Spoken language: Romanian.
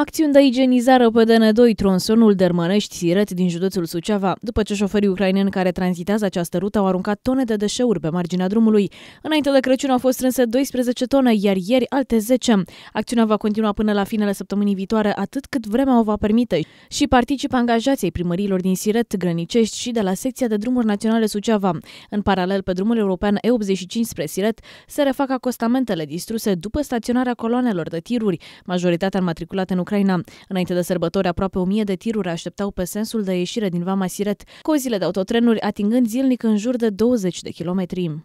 Acțiuni de igienizare pe DN2 tronsonul Dermănești Siret din județul Suceava, după ce șoferii ucraineni care tranzitează această rută au aruncat tone de deșeuri pe marginea drumului. Înainte de Crăciun au fost strânse 12 tone, iar ieri alte 10. Acțiunea va continua până la finele săptămânii viitoare, atât cât vremea o va permite și participă angajații primărilor din Siret, Grănicești și de la secția de drumuri naționale Suceava. În paralel, pe drumul european E85 spre Siret se refac acostamentele distruse după staționarea coloanelor de tiruri, majoritatea înmatriculate în Ucraina Ucraina. Înainte de sărbători, aproape o mie de tiruri așteptau pe sensul de ieșire din Vama Siret, cozile de autotrenuri atingând zilnic în jur de 20 de kilometri.